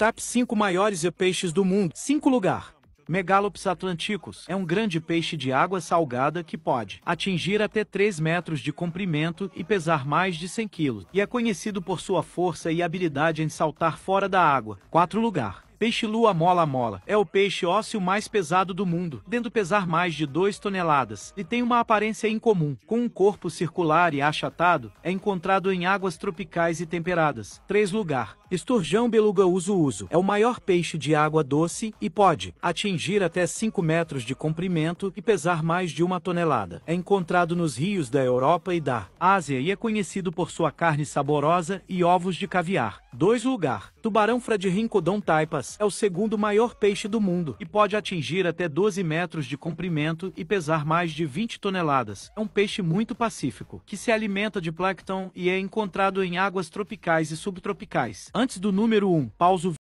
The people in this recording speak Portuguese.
TAP 5 maiores peixes do mundo. 5 lugar. Megalops atlanticus é um grande peixe de água salgada que pode atingir até 3 metros de comprimento e pesar mais de 100 quilos, e é conhecido por sua força e habilidade em saltar fora da água. 4 lugar. Peixe lua mola mola. É o peixe ósseo mais pesado do mundo, tendo pesar mais de 2 toneladas, e tem uma aparência incomum. Com um corpo circular e achatado, é encontrado em águas tropicais e temperadas. 3 lugar. Esturjão beluga uso uso. É o maior peixe de água doce e pode atingir até 5 metros de comprimento e pesar mais de uma tonelada. É encontrado nos rios da Europa e da Ásia e é conhecido por sua carne saborosa e ovos de caviar. 2 lugar. Tubarão fradirinco dom taipas é o segundo maior peixe do mundo e pode atingir até 12 metros de comprimento e pesar mais de 20 toneladas. É um peixe muito pacífico, que se alimenta de plâncton e é encontrado em águas tropicais e subtropicais. Antes do número 1, pauso